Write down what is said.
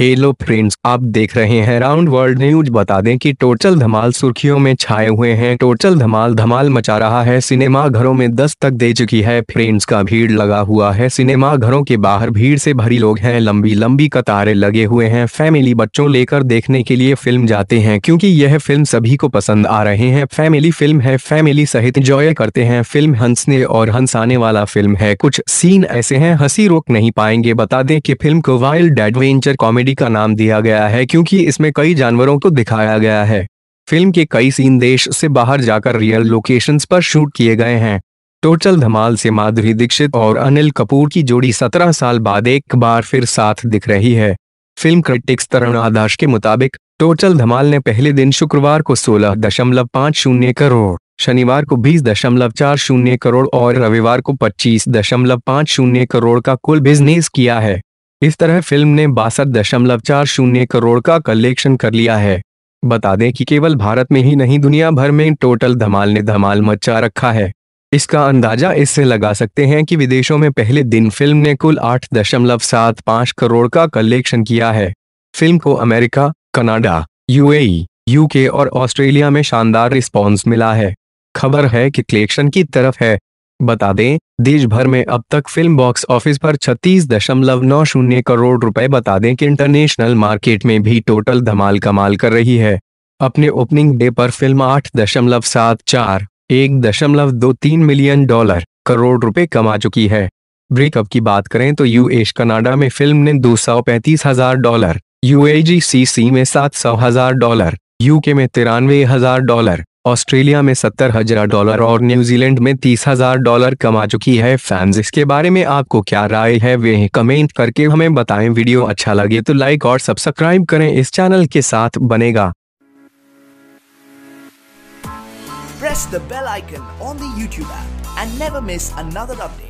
Hello friends आप देख रहे हैं राउंड वर्ल्ड न्यूज बता दें कि टोटल धमाल सुर्खियों में छाए हुए हैं टोटल धमाल धमाल मचा रहा है सिनेमा घरों में दस तक दे चुकी है फ्रेंड्स का भीड़ लगा हुआ है सिनेमा घरों के बाहर भीड़ से भरी लोग हैं लंबी लंबी कतारें लगे हुए हैं फैमिली बच्चों लेकर देखने के लिए फिल्म जाते हैं क्यूँकी यह फिल्म सभी को पसंद आ रहे हैं फैमिली फिल्म है फैमिली सहित इंजॉय करते हैं फिल्म हंसने और हंसाने वाला फिल्म है कुछ सीन ऐसे है हंसी रोक नहीं पाएंगे बता दें की फिल्म को वाइल्ड एडवेंचर कॉमेडी कॉमेडी का नाम दिया गया है क्योंकि इसमें कई जानवरों को दिखाया गया है फिल्म के कई सीन देश से बाहर जाकर रियल लोकेशंस पर शूट किए गए हैं टोटल धमाल से माधुरी दीक्षित और अनिल कपूर की जोड़ी 17 साल बाद एक बार फिर साथ दिख रही है फिल्म क्रिटिक्स तरुण आदाश के मुताबिक टोटल धमाल ने पहले दिन शुक्रवार को सोलह दशमलव पाँच शून्य करोड़ शनिवार को बीस दशमलव चार शून्य करोड़ और रविवार को पच्चीस दशमलव पाँच शून्य करोड़ का कुल बिजनेस किया है इस तरह फिल्म ने बासठ दशमलव चार शून्य करोड़ का कलेक्शन कर लिया है बता दें कि केवल भारत में ही नहीं दुनिया भर में टोटल धमाल ने धमाल मचा रखा है इसका अंदाजा इससे लगा सकते हैं कि विदेशों में पहले दिन फिल्म ने कुल आठ दशमलव सात पाँच करोड़ का कलेक्शन किया है फिल्म को अमेरिका कनाडा यूएई, यूके और ऑस्ट्रेलिया में शानदार रिस्पॉन्स मिला है खबर है कि कलेक्शन की तरफ है बता दें देश भर में अब तक फिल्म बॉक्स ऑफिस पर छत्तीस दशमलव नौ शून्य करोड़ रुपए बता दें कि इंटरनेशनल मार्केट में भी टोटल धमाल कमाल कर रही है अपने ओपनिंग डे पर फिल्म आठ दशमलव सात चार एक दशमलव दो तीन मिलियन डॉलर करोड़ रुपए कमा चुकी है ब्रेकअप की बात करें तो यू एश कनाडा में फिल्म ने दो सौ पैंतीस हजार डॉलर यू में सात सौ हजार डॉलर यूके में तिरानवे हजार डॉलर ऑस्ट्रेलिया में सत्तर हजार डॉलर और न्यूजीलैंड में तीस हजार डॉलर कमा चुकी है फैंस इसके बारे में आपको क्या राय है वे कमेंट करके हमें बताएं वीडियो अच्छा लगे तो लाइक और सब्सक्राइब करें इस चैनल के साथ बनेगा Press the bell icon on the YouTube app and never miss another update.